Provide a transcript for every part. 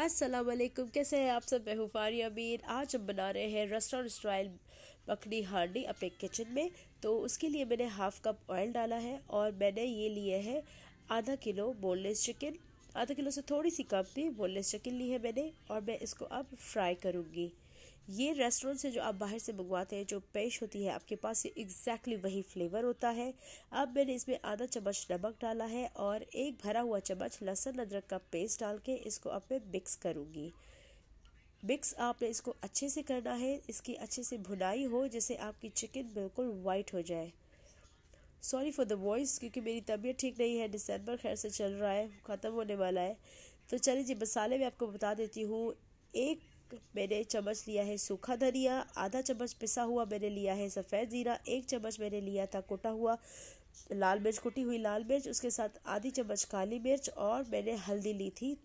असलम कैसे हैं आप सब मैं अमीर आज हम बना रहे हैं रेस्टोरेंट स्टाइल मखनी हांडी अपने किचन में तो उसके लिए मैंने हाफ़ कप ऑयल डाला है और मैंने ये लिए है आधा किलो बोनलेस चिकन आधा किलो से थोड़ी सी कम थी बोनलेस चिकन ली है मैंने और मैं इसको अब फ्राई करूँगी ये रेस्टोरेंट से जो आप बाहर से मंगवाते हैं जो पेश होती है आपके पास ये एग्जैक्टली वही फ्लेवर होता है अब मैंने इसमें आधा चम्मच नमक डाला है और एक भरा हुआ चम्मच लहसुन अदरक का पेस्ट डाल के इसको अब मैं मिक्स करूँगी मिक्स आपने इसको अच्छे से करना है इसकी अच्छे से भुनाई हो जिससे आपकी चिकन बिल्कुल वाइट हो जाए सॉरी फॉर द वॉइस क्योंकि मेरी तबीयत ठीक नहीं है दिसंबर खैर से चल रहा है ख़त्म होने वाला है तो चलिए जी मसाले मैं आपको बता देती हूँ एक मैंने चम्मच लिया है सूखा धनिया आधा चम्मच पिसा हुआ मैंने लिया है सफ़ेद ज़ीरा एक चम्मच मैंने लिया था कुटा हुआ लाल मिर्च कुटी हुई लाल मिर्च उसके साथ आधी चम्मच काली मिर्च और मैंने हल्दी ली थी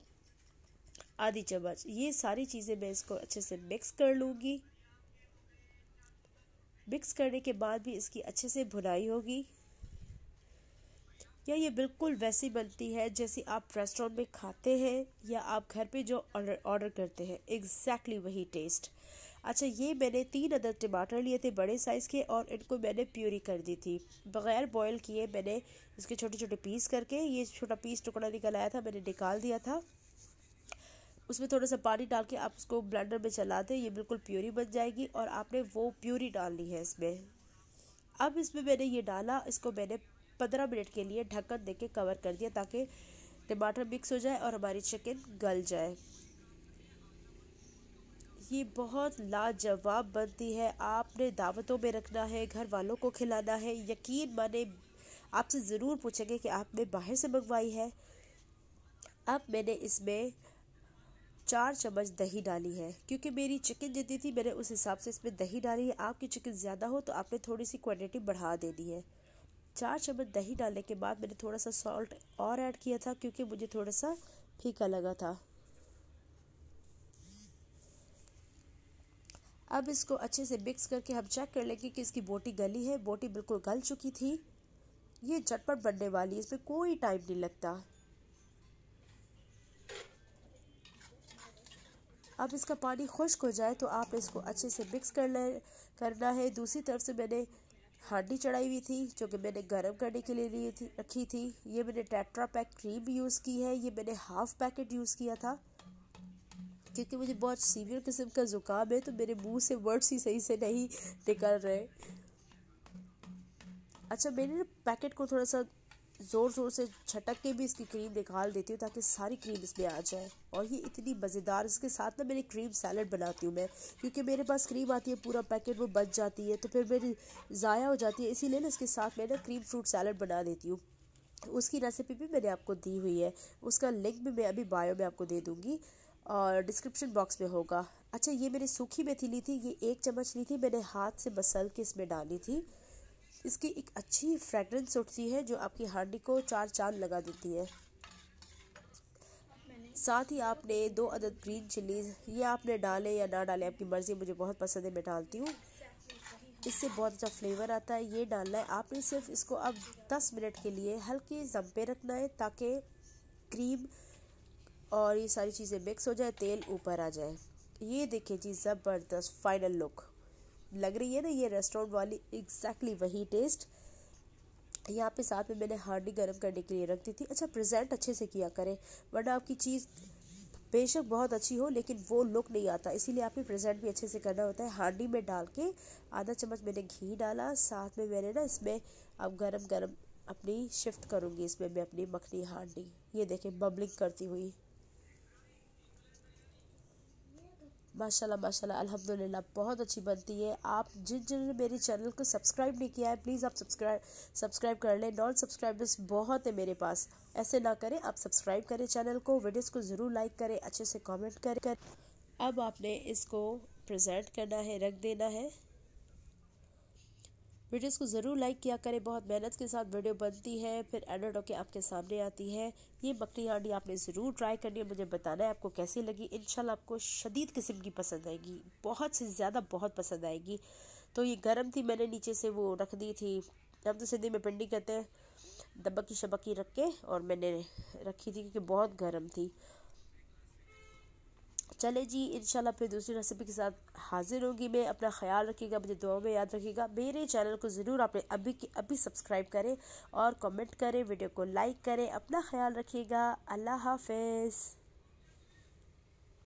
आधी चम्मच ये सारी चीज़ें मैं इसको अच्छे से मिक्स कर लूँगी मिक्स करने के बाद भी इसकी अच्छे से भुनाई होगी या ये बिल्कुल वैसी बनती है जैसी आप रेस्टोरेंट में खाते हैं या आप घर पे जो ऑर्डर करते हैं एग्जैक्टली exactly वही टेस्ट अच्छा ये मैंने तीन अदर टमाटर लिए थे बड़े साइज़ के और इनको मैंने प्यूरी कर दी थी बग़ैर बॉयल किए मैंने इसके छोटे छोटे पीस करके ये छोटा पीस टुकड़ा निकल आया था मैंने निकाल दिया था उसमें थोड़ा सा पानी डाल के आप उसको ब्लेंडर में चला दें ये बिल्कुल प्यूरी बन जाएगी और आपने वो प्यूरी डालनी है इसमें अब इसमें मैंने ये डाला इसको मैंने पंद्रह मिनट के लिए ढक्कन देके कवर कर दिया ताकि टमाटर मिक्स हो जाए और हमारी चिकन गल जाए ये बहुत लाजवाब बनती है आपने दावतों में रखना है घर वालों को खिलाना है यकीन माने आपसे ज़रूर पूछेंगे कि आपने बाहर से मंगवाई है अब मैंने इसमें चार चम्मच दही डाली है क्योंकि मेरी चिकन जितनी थी मैंने उस हिसाब से इसमें दही डाली है आपकी चिकन ज़्यादा हो तो आपने थोड़ी सी क्वांटिटी बढ़ा देनी है चार चम्मच दही डालने के बाद मैंने थोड़ा सा सॉल्ट और ऐड किया था क्योंकि मुझे थोड़ा सा फीका लगा था अब इसको अच्छे से मिक्स करके हम चेक कर लेंगे कि इसकी बोटी गली है बोटी बिल्कुल गल चुकी थी ये झटपट बनने वाली है इसमें कोई टाइम नहीं लगता अब इसका पानी खुश्क हो जाए तो आप इसको अच्छे से मिक्स कर ले करना है दूसरी तरफ से मैंने हांडी चढ़ाई हुई थी जो कि मैंने गर्म करने के लिए ली थी रखी थी ये मैंने टेट्रा पैक क्रीम यूज़ की है ये मैंने हाफ़ पैकेट यूज़ किया था क्योंकि मुझे बहुत सीवियर किस्म का ज़ुकाम है तो मेरे मुंह से वर्ड्स ही सही से नहीं निकल रहे अच्छा मैंने पैकेट को थोड़ा सा ज़ोर ज़ोर से छटक के भी इसकी क्रीम निकाल देती हूँ ताकि सारी क्रीम इसमें आ जाए और ये इतनी मज़ेदार इसके साथ ना मेरी क्रीम सैलड बनाती हूँ मैं क्योंकि मेरे पास क्रीम आती है पूरा पैकेट वो बच जाती है तो फिर मेरी ज़ाया हो जाती है इसीलिए ना इसके साथ मैं ना क्रीम फ्रूट सैलड बना देती हूँ उसकी रेसिपी भी मैंने आपको दी हुई है उसका लिंक भी मैं अभी बायो में आपको दे दूँगी और डिस्क्रिप्शन बॉक्स में होगा अच्छा ये मैंने सूखी मेथी ली थी ये एक चम्मच ली थी मैंने हाथ से मसल के इसमें डाली थी इसकी एक अच्छी फ्रेगरेंस उठती है जो आपकी हांडी को चार चांद लगा देती है साथ ही आपने दो अदद ग्रीन चिलीज ये आपने डाले या ना डाले आपकी मर्ज़ी मुझे बहुत पसंद है मैं डालती हूँ इससे बहुत अच्छा फ्लेवर आता है ये डालना है आपने सिर्फ इसको अब 10 मिनट के लिए हल्के दम पे रखना है ताकि क्रीम और ये सारी चीज़ें मिक्स हो जाए तेल ऊपर आ जाए ये देखिए जी ज़बरदस्त फाइनल लुक लग रही है ना ये रेस्टोरेंट वाली एग्जैक्टली वही टेस्ट यहाँ पे साथ में मैंने हांडी गर्म करने के लिए रख दी थी अच्छा प्रेजेंट अच्छे से किया करें वरना आपकी चीज़ बेशक बहुत अच्छी हो लेकिन वो लुक नहीं आता इसीलिए आपने प्रेजेंट भी अच्छे से करना होता है हांडी में डाल के आधा चम्मच मैंने घी डाला साथ में मैंने ना इसमें अब गर्म गर्म अपनी शिफ्ट करूँगी इसमें मैं अपनी मखनी हांडी ये देखें बबलिंग करती हुई माशाल्लाह माशाल्लाह अल्हम्दुलिल्लाह बहुत अच्छी बनती है आप जिन ने मेरे चैनल को सब्सक्राइब नहीं किया है प्लीज़ आप सब्सक्राइब सब्सक्राइब कर लें नॉन सब्सक्राइबर्स बहुत है मेरे पास ऐसे ना करें आप सब्सक्राइब करें चैनल को वीडियोस को ज़रूर लाइक करें अच्छे से कॉमेंट करें अब आपने इसको प्रजेंट करना है रख देना है वीडियोस को ज़रूर लाइक किया करें बहुत मेहनत के साथ वीडियो बनती है फिर एडिट होकर आपके सामने आती है ये बकरी हांडी आपने ज़रूर ट्राई करनी है मुझे बताना है आपको कैसी लगी इन आपको शदीद किस्म की पसंद आएगी बहुत से ज़्यादा बहुत पसंद आएगी तो ये गर्म थी मैंने नीचे से वो रख दी थी हम तो सिंधी में पिंडी कहते हैं दबकी शबकी रख के और मैंने रखी थी क्योंकि बहुत गर्म थी चले जी इन फिर दूसरी रेसिपी के साथ हाजिर होगी मैं अपना ख्याल रखिएगा मुझे दुआ में याद रखिएगा मेरे चैनल को ज़रूर आपने अभी की अभी सब्सक्राइब करें और कमेंट करें वीडियो को लाइक करें अपना ख्याल रखिएगा अल्लाह हाफिज़